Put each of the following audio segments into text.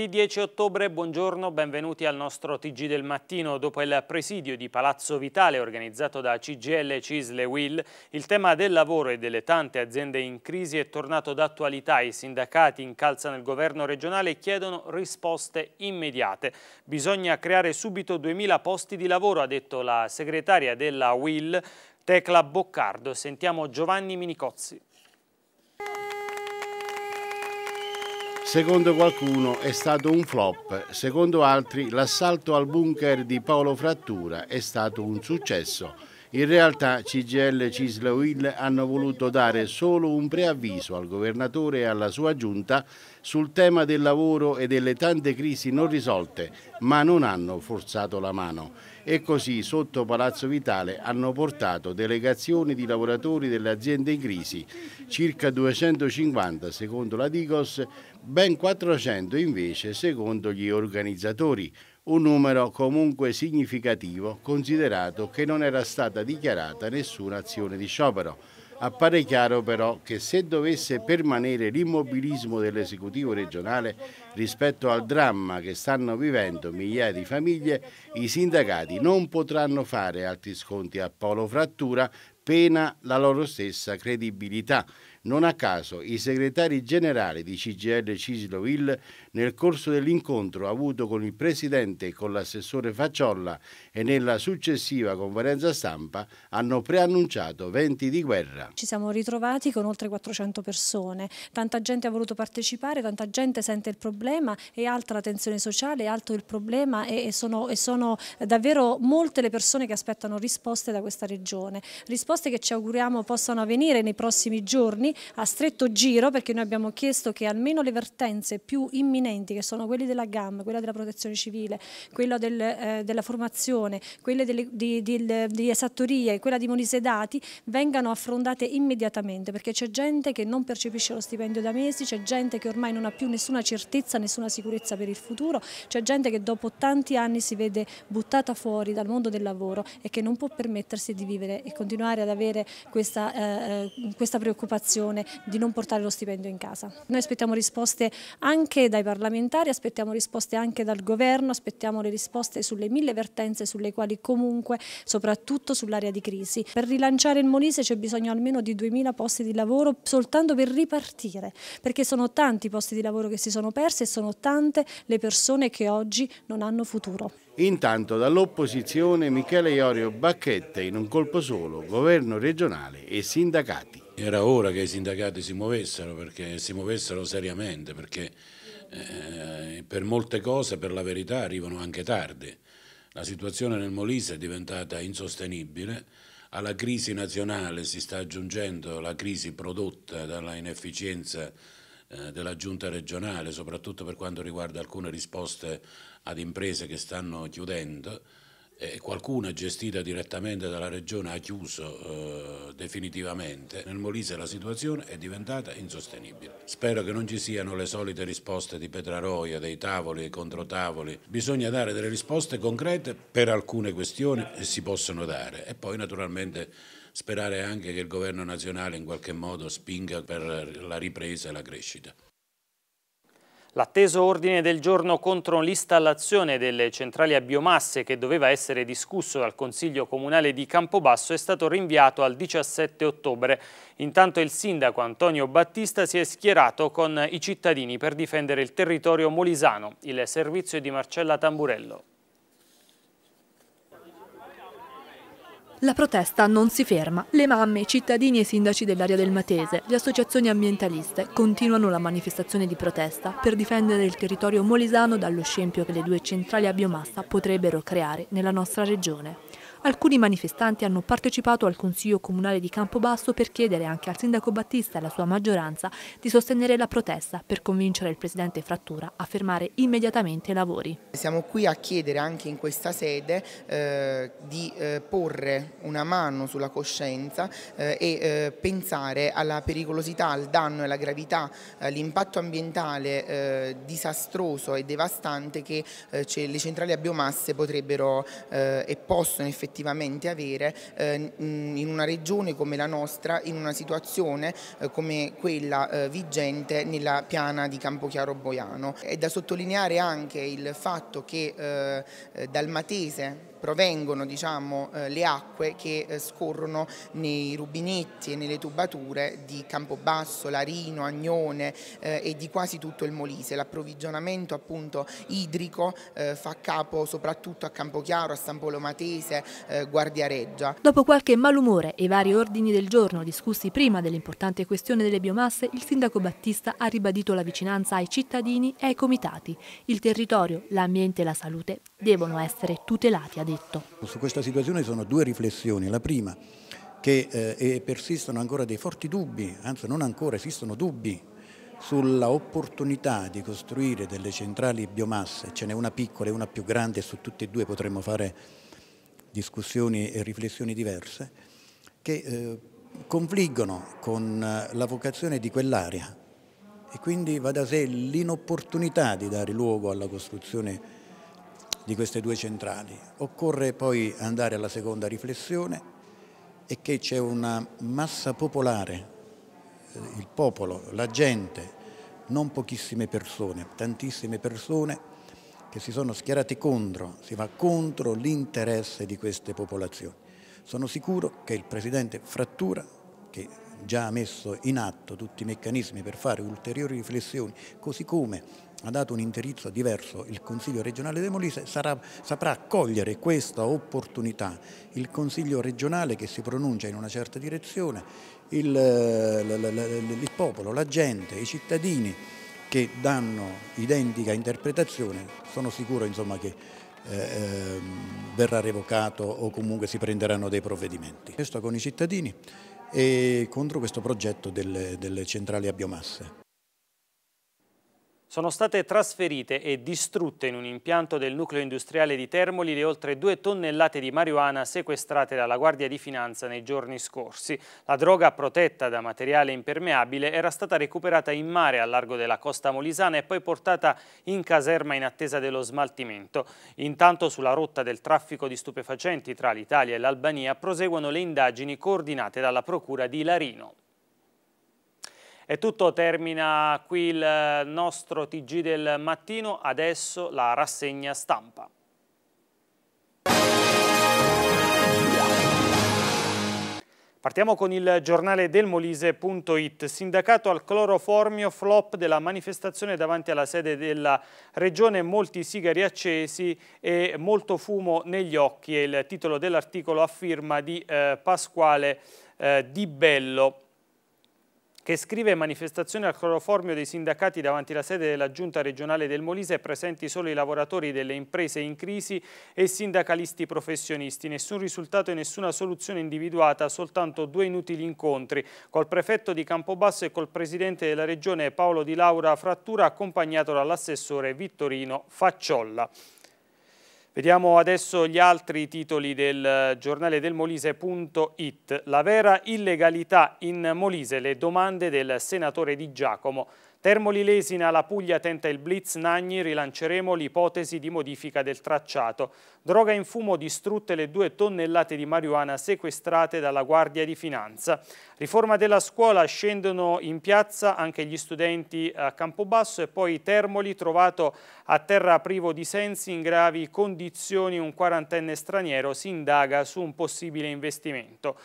Venerdì 10 ottobre, buongiorno, benvenuti al nostro TG del mattino. Dopo il presidio di Palazzo Vitale organizzato da CGL Cisle Will, il tema del lavoro e delle tante aziende in crisi è tornato d'attualità. I sindacati incalzano il governo regionale e chiedono risposte immediate. Bisogna creare subito 2.000 posti di lavoro, ha detto la segretaria della Will, Tecla Boccardo. Sentiamo Giovanni Minicozzi. Secondo qualcuno è stato un flop, secondo altri l'assalto al bunker di Paolo Frattura è stato un successo. In realtà CGL Cisle Will hanno voluto dare solo un preavviso al governatore e alla sua giunta sul tema del lavoro e delle tante crisi non risolte, ma non hanno forzato la mano e così sotto Palazzo Vitale hanno portato delegazioni di lavoratori delle aziende in crisi, circa 250 secondo la Digos, ben 400 invece secondo gli organizzatori, un numero comunque significativo considerato che non era stata dichiarata nessuna azione di sciopero. Appare chiaro però che se dovesse permanere l'immobilismo dell'esecutivo regionale rispetto al dramma che stanno vivendo migliaia di famiglie, i sindacati non potranno fare altri sconti a Polo Frattura, pena la loro stessa credibilità. Non a caso i segretari generali di CGL Cisilovil nel corso dell'incontro avuto con il presidente e con l'assessore Facciolla e nella successiva conferenza stampa hanno preannunciato venti di guerra. Ci siamo ritrovati con oltre 400 persone, tanta gente ha voluto partecipare, tanta gente sente il problema e alta la tensione sociale, alto il problema e sono, e sono davvero molte le persone che aspettano risposte da questa regione, risposte che ci auguriamo possano avvenire nei prossimi giorni milioni a stretto giro perché noi abbiamo chiesto che almeno le vertenze più imminenti che sono quelle della GAM, quella della protezione civile, quella del, eh, della formazione, quelle delle, di, di, di esattorie, quella di Monisedati vengano affrontate immediatamente perché c'è gente che non percepisce lo stipendio da mesi, c'è gente che ormai non ha più nessuna certezza, nessuna sicurezza per il futuro, c'è gente che dopo tanti anni si vede buttata fuori dal mondo del lavoro e che non può permettersi di vivere e continuare ad avere questa, eh, eh questa preoccupazione decisione di non portare lo stipendio in casa. Noi aspettiamo risposte anche dai parlamentari, aspettiamo risposte anche dal governo, aspettiamo le risposte sulle mille vertenze sulle quali comunque, soprattutto sull'area di crisi. Per rilanciare il Molise c'è bisogno almeno di 2.000 posti di lavoro soltanto per ripartire, perché sono tanti i posti di lavoro che si sono persi e sono tante le persone che oggi non hanno futuro. Intanto dall'opposizione Michele Iorio Bacchetta in un colpo solo, governo regionale e sindacati. Era ora che i sindacati si muovessero, perché si muovessero seriamente, perché eh, per molte cose, per la verità, arrivano anche tardi. La situazione nel Molise è diventata insostenibile, alla crisi nazionale si sta aggiungendo la crisi prodotta dalla inefficienza eh, della giunta regionale, soprattutto per quanto riguarda alcune risposte ad imprese che stanno chiudendo e qualcuna gestita direttamente dalla regione ha chiuso eh, definitivamente, nel Molise la situazione è diventata insostenibile. Spero che non ci siano le solite risposte di Petraroia, dei tavoli, e controtavoli. Bisogna dare delle risposte concrete per alcune questioni e si possono dare e poi naturalmente sperare anche che il governo nazionale in qualche modo spinga per la ripresa e la crescita. L'atteso ordine del giorno contro l'installazione delle centrali a biomasse che doveva essere discusso dal Consiglio Comunale di Campobasso è stato rinviato al 17 ottobre. Intanto il sindaco Antonio Battista si è schierato con i cittadini per difendere il territorio molisano. Il servizio di Marcella Tamburello. La protesta non si ferma. Le mamme, i cittadini e i sindaci dell'area del Matese, le associazioni ambientaliste continuano la manifestazione di protesta per difendere il territorio molisano dallo scempio che le due centrali a biomassa potrebbero creare nella nostra regione. Alcuni manifestanti hanno partecipato al Consiglio Comunale di Campobasso per chiedere anche al sindaco Battista e alla sua maggioranza di sostenere la protesta per convincere il presidente Frattura a fermare immediatamente i lavori. Siamo qui a chiedere anche in questa sede eh, di eh, porre una mano sulla coscienza eh, e eh, pensare alla pericolosità, al danno e alla gravità, all'impatto eh, ambientale eh, disastroso e devastante che le centrali a biomasse potrebbero e possono effettivamente effettivamente avere eh, in una regione come la nostra, in una situazione eh, come quella eh, vigente nella piana di Campochiaro Boiano. È da sottolineare anche il fatto che dal Matese, provengono diciamo, eh, le acque che eh, scorrono nei rubinetti e nelle tubature di Campobasso, Larino, Agnone eh, e di quasi tutto il Molise. L'approvvigionamento appunto idrico fa capo soprattutto a Campochiaro, a San Polo Matese, Guardiareggia. Dopo qualche malumore e vari ordini del giorno discussi prima dell'importante questione delle biomasse, il sindaco Battista ha ribadito la vicinanza ai cittadini e ai comitati. Il territorio, l'ambiente e la salute devono essere tutelati ad detto. Su questa situazione sono due riflessioni. La prima, che eh, persistono ancora dei forti dubbi, anzi non ancora, esistono dubbi sulla opportunità di costruire delle centrali biomasse, ce n'è una piccola e una più grande, su tutte e due potremmo fare discussioni e riflessioni diverse, che eh, confliggono con eh, la vocazione di quell'area e quindi va da sé l'inopportunità di dare luogo alla costruzione di di queste due centrali. Occorre poi andare alla seconda riflessione e che c'è una massa popolare, eh, il popolo, la gente, non pochissime persone, tantissime persone che si sono schierate contro, si va contro l'interesse di queste popolazioni. Sono sicuro che il Presidente Frattura, che già ha messo in atto tutti i meccanismi per fare ulteriori riflessioni, così come ha dato un indirizzo diverso il Consiglio regionale del Molise, sarà, saprà cogliere questa opportunità. Il Consiglio regionale che si pronuncia in una certa direzione, il, il, il, il popolo, la gente, i cittadini che danno identica interpretazione, sono sicuro insomma, che eh, ehm, verrà revocato o comunque si prenderanno dei provvedimenti. Questo con i cittadini e contro questo progetto delle, delle centrali a biomasse. Sono state trasferite e distrutte in un impianto del nucleo industriale di Termoli le oltre due tonnellate di marijuana sequestrate dalla Guardia di Finanza nei giorni scorsi. La droga protetta da materiale impermeabile era stata recuperata in mare a largo della costa molisana e poi portata in caserma in attesa dello smaltimento. Intanto sulla rotta del traffico di stupefacenti tra l'Italia e l'Albania proseguono le indagini coordinate dalla Procura di Larino. È tutto, termina qui il nostro TG del mattino, adesso la rassegna stampa. Partiamo con il giornale delmolise.it. Sindacato al cloroformio flop della manifestazione davanti alla sede della regione, molti sigari accesi e molto fumo negli occhi. È il titolo dell'articolo a firma di eh, Pasquale eh, Di Bello che scrive manifestazione al cloroformio dei sindacati davanti alla sede della Giunta regionale del Molise presenti solo i lavoratori delle imprese in crisi e sindacalisti professionisti. Nessun risultato e nessuna soluzione individuata, soltanto due inutili incontri col prefetto di Campobasso e col presidente della regione Paolo Di Laura Frattura accompagnato dall'assessore Vittorino Facciolla. Vediamo adesso gli altri titoli del eh, giornale del Molise.it. La vera illegalità in Molise, le domande del senatore Di Giacomo. Termoli Lesina, la Puglia tenta il blitz Nagni, rilanceremo l'ipotesi di modifica del tracciato. Droga in fumo distrutte le due tonnellate di marijuana sequestrate dalla Guardia di Finanza. Riforma della scuola, scendono in piazza anche gli studenti a Campobasso e poi Termoli trovato a terra privo di sensi in gravi condizioni un quarantenne straniero si indaga su un possibile investimento.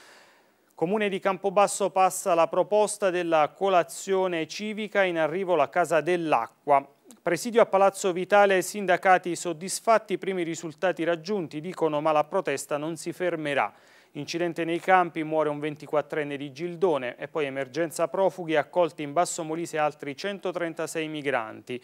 Comune di Campobasso passa la proposta della colazione civica in arrivo alla Casa dell'Acqua. Presidio a Palazzo Vitale, sindacati soddisfatti, primi risultati raggiunti, dicono ma la protesta non si fermerà. Incidente nei campi, muore un 24enne di Gildone e poi emergenza profughi, accolti in Basso Molise altri 136 migranti.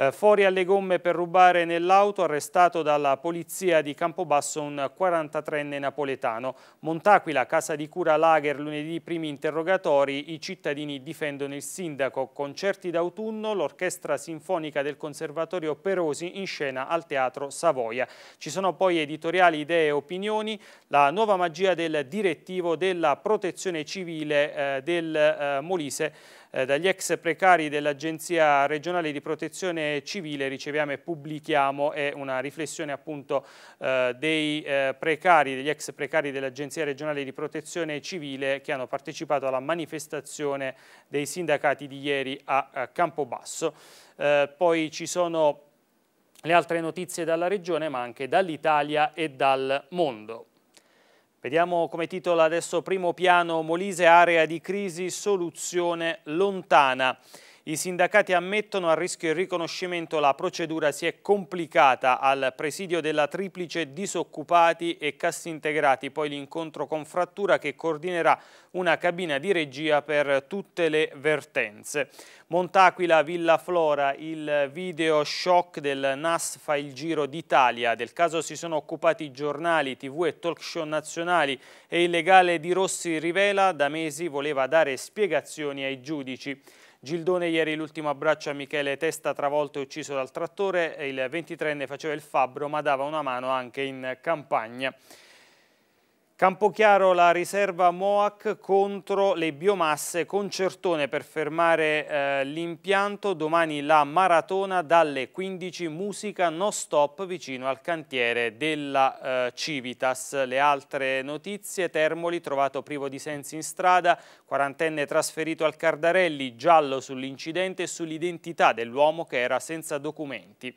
Eh, fuori alle gomme per rubare nell'auto, arrestato dalla polizia di Campobasso un 43enne napoletano. Montaquila, casa di cura Lager, lunedì primi interrogatori, i cittadini difendono il sindaco. Concerti d'autunno, l'orchestra sinfonica del Conservatorio Perosi in scena al Teatro Savoia. Ci sono poi editoriali, idee e opinioni, la nuova magia del direttivo della protezione civile eh, del eh, Molise eh, dagli ex precari dell'Agenzia regionale di protezione civile riceviamo e pubblichiamo è una riflessione appunto eh, dei eh, precari, degli ex precari dell'Agenzia regionale di protezione civile che hanno partecipato alla manifestazione dei sindacati di ieri a, a Campobasso. Eh, poi ci sono le altre notizie dalla regione ma anche dall'Italia e dal mondo. Vediamo come titola adesso primo piano Molise area di crisi soluzione lontana. I sindacati ammettono a rischio il riconoscimento la procedura si è complicata al presidio della triplice disoccupati e cassintegrati, poi l'incontro con Frattura che coordinerà una cabina di regia per tutte le vertenze. Montaquila, Villa Flora, il video shock del NAS fa il giro d'Italia. Del caso si sono occupati giornali, tv e talk show nazionali e il legale di Rossi rivela da mesi voleva dare spiegazioni ai giudici. Gildone ieri l'ultimo abbraccio a Michele Testa travolto e ucciso dal trattore, il 23enne faceva il fabbro ma dava una mano anche in campagna. Campochiaro la riserva Moac contro le biomasse, concertone per fermare eh, l'impianto, domani la maratona dalle 15, musica no stop vicino al cantiere della eh, Civitas. Le altre notizie, Termoli trovato privo di sensi in strada, quarantenne trasferito al Cardarelli, giallo sull'incidente e sull'identità dell'uomo che era senza documenti.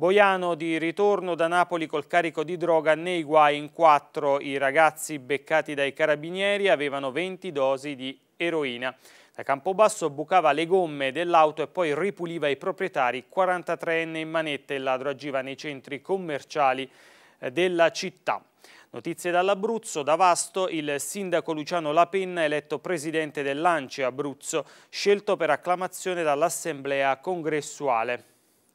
Boiano di ritorno da Napoli col carico di droga nei guai in quattro. I ragazzi beccati dai carabinieri avevano 20 dosi di eroina. Da Campobasso bucava le gomme dell'auto e poi ripuliva i proprietari. 43enne in manette, il ladro agiva nei centri commerciali eh, della città. Notizie dall'Abruzzo, da Vasto, il sindaco Luciano Lapenna eletto presidente dell'Anci Abruzzo, scelto per acclamazione dall'Assemblea congressuale.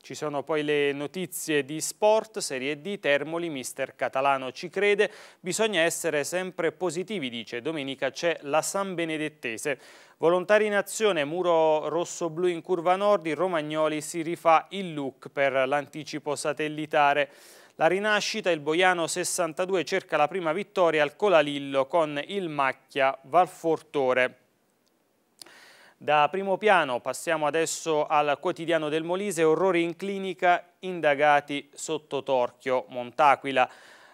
Ci sono poi le notizie di sport, Serie D, Termoli, mister Catalano ci crede, bisogna essere sempre positivi dice, domenica c'è la San Benedettese. Volontari in azione, muro rosso-blu in curva nord, in Romagnoli si rifà il look per l'anticipo satellitare. La rinascita, il Boiano 62 cerca la prima vittoria al Colalillo con il Macchia Valfortore. Da primo piano passiamo adesso al quotidiano del Molise, orrori in clinica, indagati sotto torchio, Montaquila.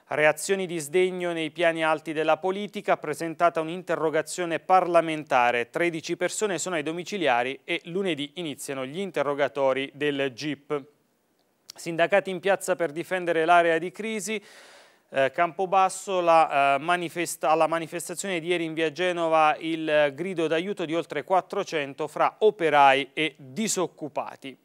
Reazioni di sdegno nei piani alti della politica, presentata un'interrogazione parlamentare. 13 persone sono ai domiciliari e lunedì iniziano gli interrogatori del GIP. Sindacati in piazza per difendere l'area di crisi, eh, Campobasso la, eh, manifesta alla manifestazione di ieri in via Genova il eh, grido d'aiuto di oltre 400 fra operai e disoccupati.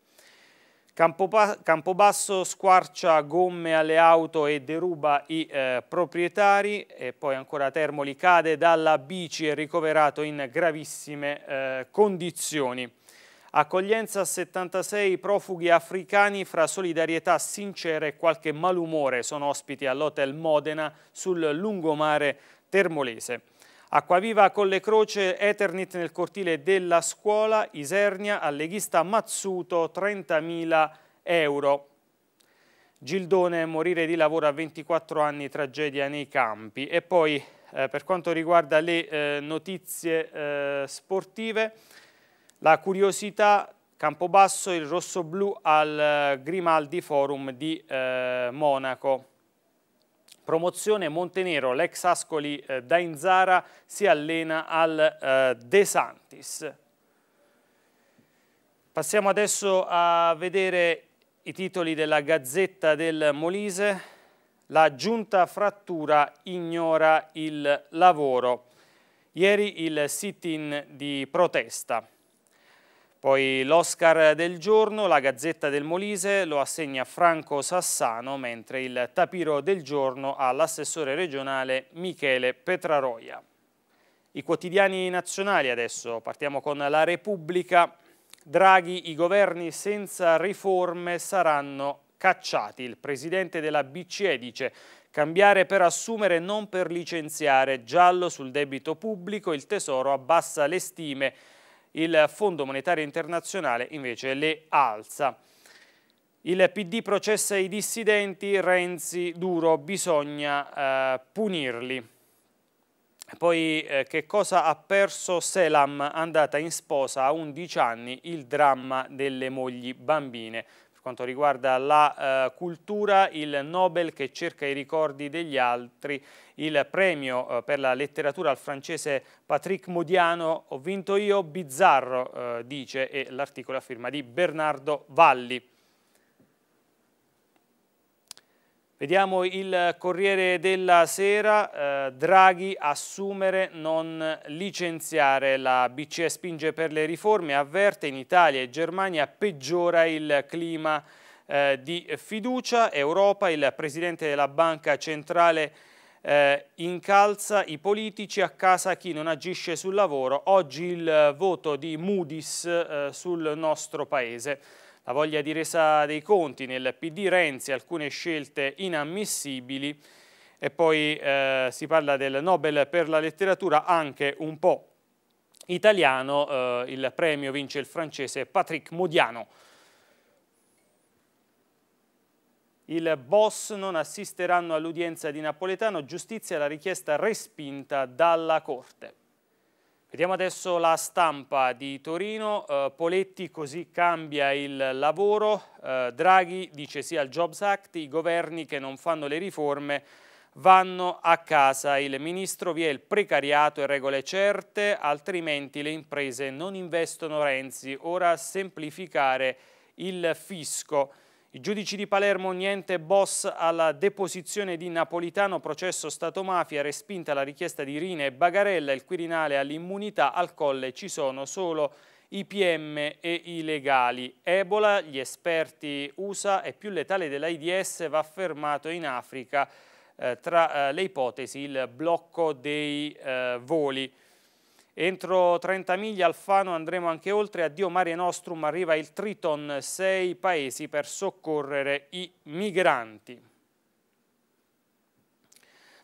Campobasso squarcia gomme alle auto e deruba i eh, proprietari e poi ancora Termoli cade dalla bici e ricoverato in gravissime eh, condizioni. Accoglienza a 76 profughi africani fra solidarietà sincera e qualche malumore sono ospiti all'Hotel Modena sul lungomare termolese. Acquaviva con le croce Eternit nel cortile della scuola, Isernia alleghista Mazzuto 30.000 euro. Gildone morire di lavoro a 24 anni, tragedia nei campi. E poi eh, per quanto riguarda le eh, notizie eh, sportive... La curiosità Campobasso, il rosso-blu al eh, Grimaldi Forum di eh, Monaco. Promozione Montenero, l'ex Ascoli eh, da Inzara si allena al eh, De Santis. Passiamo adesso a vedere i titoli della Gazzetta del Molise. La giunta frattura ignora il lavoro. Ieri il sit-in di protesta. Poi l'Oscar del giorno, la Gazzetta del Molise, lo assegna Franco Sassano, mentre il tapiro del giorno all'assessore regionale Michele Petraroia. I quotidiani nazionali adesso, partiamo con la Repubblica. Draghi, i governi senza riforme saranno cacciati. Il presidente della BCE dice cambiare per assumere, non per licenziare. Giallo sul debito pubblico, il Tesoro abbassa le stime il Fondo Monetario Internazionale invece le alza. Il PD processa i dissidenti, Renzi duro, bisogna eh, punirli. Poi eh, che cosa ha perso Selam, andata in sposa a 11 anni, il dramma delle mogli bambine quanto riguarda la eh, cultura, il Nobel che cerca i ricordi degli altri, il premio eh, per la letteratura al francese Patrick Modiano, ho vinto io, bizzarro, eh, dice, e l'articolo a firma di Bernardo Valli. Vediamo il Corriere della Sera, eh, Draghi assumere, non licenziare, la BCE spinge per le riforme, avverte in Italia e Germania peggiora il clima eh, di fiducia, Europa, il presidente della banca centrale eh, incalza i politici a casa chi non agisce sul lavoro, oggi il voto di Moody's eh, sul nostro paese. La voglia di resa dei conti nel PD Renzi, alcune scelte inammissibili e poi eh, si parla del Nobel per la letteratura anche un po' italiano, eh, il premio vince il francese Patrick Modiano. Il boss non assisteranno all'udienza di Napoletano, giustizia la richiesta respinta dalla Corte. Vediamo adesso la stampa di Torino, uh, Poletti così cambia il lavoro, uh, Draghi dice sì al Jobs Act, i governi che non fanno le riforme vanno a casa, il ministro vi è il precariato e regole certe, altrimenti le imprese non investono Renzi, ora semplificare il fisco. I giudici di Palermo niente boss alla deposizione di Napolitano, processo Stato-mafia, respinta la richiesta di Rina e Bagarella, il Quirinale all'immunità, al Colle ci sono solo i PM e i legali. Ebola, gli esperti USA, è più letale dell'AIDS, va fermato in Africa, eh, tra eh, le ipotesi il blocco dei eh, voli. Entro 30 miglia Alfano andremo anche oltre, addio Mare Nostrum arriva il Triton, sei paesi per soccorrere i migranti.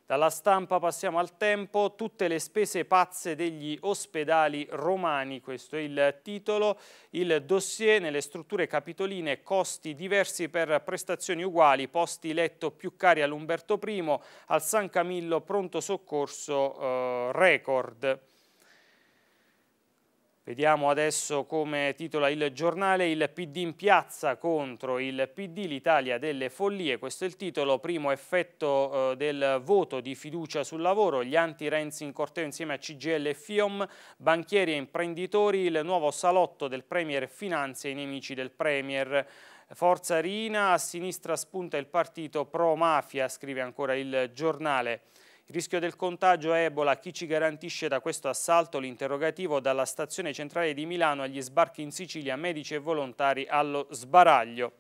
Dalla stampa passiamo al tempo, tutte le spese pazze degli ospedali romani, questo è il titolo, il dossier nelle strutture capitoline, costi diversi per prestazioni uguali, posti letto più cari all'Umberto I, al San Camillo pronto soccorso eh, record. Vediamo adesso come titola il giornale Il PD in piazza contro il PD, l'Italia delle follie. Questo è il titolo, primo effetto eh, del voto di fiducia sul lavoro, gli anti-Renzi in corteo insieme a CGL e FIOM, banchieri e imprenditori, il nuovo salotto del Premier Finanze e i nemici del Premier. Forza Rina, a sinistra spunta il partito pro mafia, scrive ancora il giornale rischio del contagio a Ebola, chi ci garantisce da questo assalto l'interrogativo dalla stazione centrale di Milano agli sbarchi in Sicilia, medici e volontari allo sbaraglio.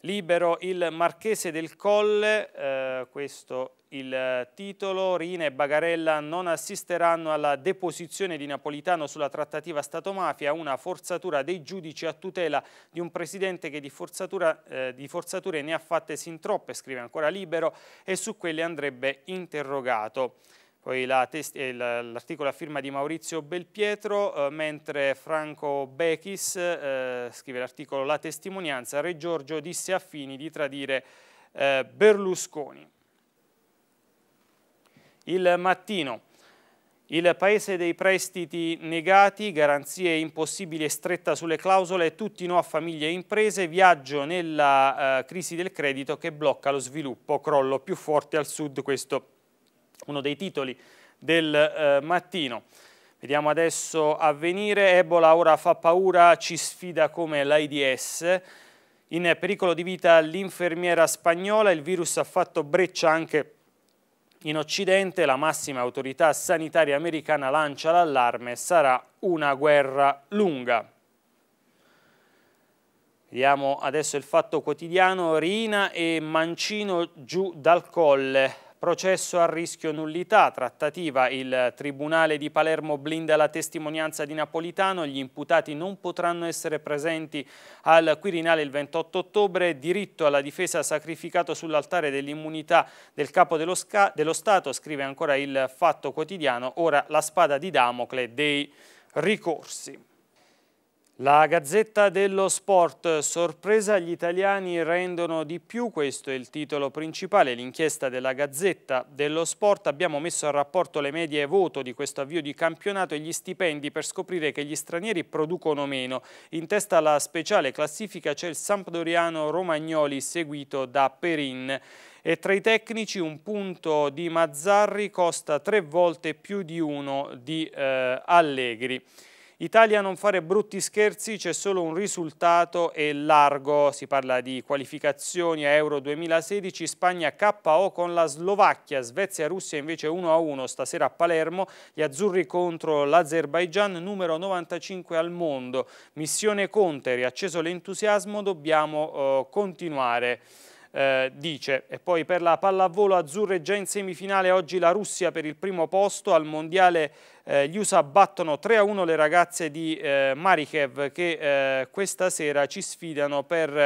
Libero il Marchese del Colle, eh, questo il titolo, Rina e Bagarella non assisteranno alla deposizione di Napolitano sulla trattativa Stato-mafia, una forzatura dei giudici a tutela di un presidente che di, eh, di forzature ne ha fatte sin troppe, scrive ancora Libero, e su quelle andrebbe interrogato poi eh, l'articolo la a firma di Maurizio Belpietro, eh, mentre Franco Bechis eh, scrive l'articolo La testimonianza, Re Giorgio disse a Fini di tradire eh, Berlusconi. Il mattino, il paese dei prestiti negati, garanzie impossibili e stretta sulle clausole, tutti no a famiglie e imprese, viaggio nella eh, crisi del credito che blocca lo sviluppo, crollo più forte al sud, questo uno dei titoli del eh, mattino. Vediamo adesso avvenire, Ebola ora fa paura, ci sfida come l'AIDS. In pericolo di vita l'infermiera spagnola, il virus ha fatto breccia anche in Occidente, la massima autorità sanitaria americana lancia l'allarme, sarà una guerra lunga. Vediamo adesso il fatto quotidiano, Rina e Mancino giù dal colle Processo a rischio nullità, trattativa, il Tribunale di Palermo blinda la testimonianza di Napolitano, gli imputati non potranno essere presenti al Quirinale il 28 ottobre, diritto alla difesa sacrificato sull'altare dell'immunità del Capo dello, dello Stato, scrive ancora il Fatto Quotidiano, ora la spada di Damocle dei ricorsi. La Gazzetta dello Sport, sorpresa gli italiani rendono di più, questo è il titolo principale, l'inchiesta della Gazzetta dello Sport, abbiamo messo a rapporto le medie voto di questo avvio di campionato e gli stipendi per scoprire che gli stranieri producono meno. In testa alla speciale classifica c'è il Sampdoriano Romagnoli seguito da Perin e tra i tecnici un punto di Mazzarri costa tre volte più di uno di eh, Allegri. Italia non fare brutti scherzi, c'è solo un risultato e largo, si parla di qualificazioni a Euro 2016, Spagna KO con la Slovacchia, Svezia-Russia invece 1-1 stasera a Palermo, gli azzurri contro l'Azerbaigian numero 95 al mondo, missione Conte, riacceso l'entusiasmo, dobbiamo eh, continuare. Eh, dice, e poi per la pallavolo già in semifinale oggi la Russia per il primo posto al mondiale eh, gli USA battono 3-1 a le ragazze di eh, Marikev che eh, questa sera ci sfidano per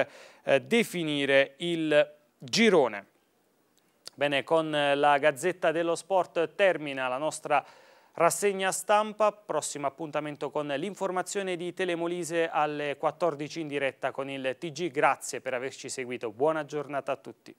eh, definire il girone. Bene, con la Gazzetta dello Sport termina la nostra Rassegna stampa, prossimo appuntamento con l'informazione di Telemolise alle 14 in diretta con il TG. Grazie per averci seguito, buona giornata a tutti.